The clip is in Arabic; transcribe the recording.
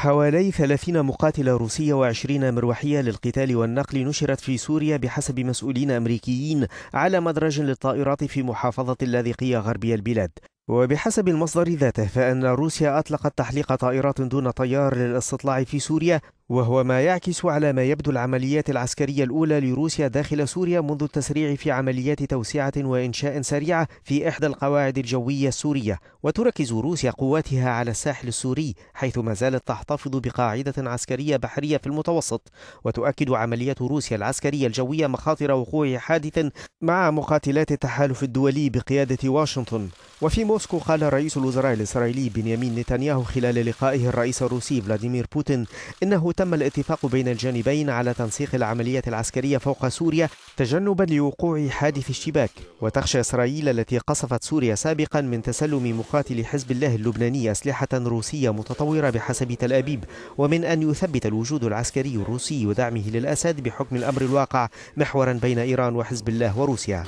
حوالي 30 مقاتلة روسية و20 مروحية للقتال والنقل نشرت في سوريا بحسب مسؤولين أمريكيين على مدرج للطائرات في محافظة اللاذقية غربي البلاد وبحسب المصدر ذاته فإن روسيا أطلقت تحليق طائرات دون طيار للاستطلاع في سوريا وهو ما يعكس على ما يبدو العمليات العسكرية الأولى لروسيا داخل سوريا منذ التسريع في عمليات توسعة وإنشاء سريعة في إحدى القواعد الجوية السورية وتركز روسيا قواتها على الساحل السوري حيث ما زالت تحتفظ بقاعدة عسكرية بحرية في المتوسط وتؤكد عملية روسيا العسكرية الجوية مخاطر وقوع حادث مع مقاتلات التحالف الدولي بقيادة واشنطن وفي موسكو قال رئيس الوزراء الإسرائيلي بنيامين نتنياهو خلال لقائه الرئيس الروسي فلاديمير بوتين إنه تم الاتفاق بين الجانبين على تنسيق العملية العسكرية فوق سوريا تجنبا لوقوع حادث الشباك وتخشى إسرائيل التي قصفت سوريا سابقا من تسلم مقاتل حزب الله اللبناني أسلحة روسية متطورة بحسب تل أبيب ومن أن يثبت الوجود العسكري الروسي ودعمه للأسد بحكم الأمر الواقع محورا بين إيران وحزب الله وروسيا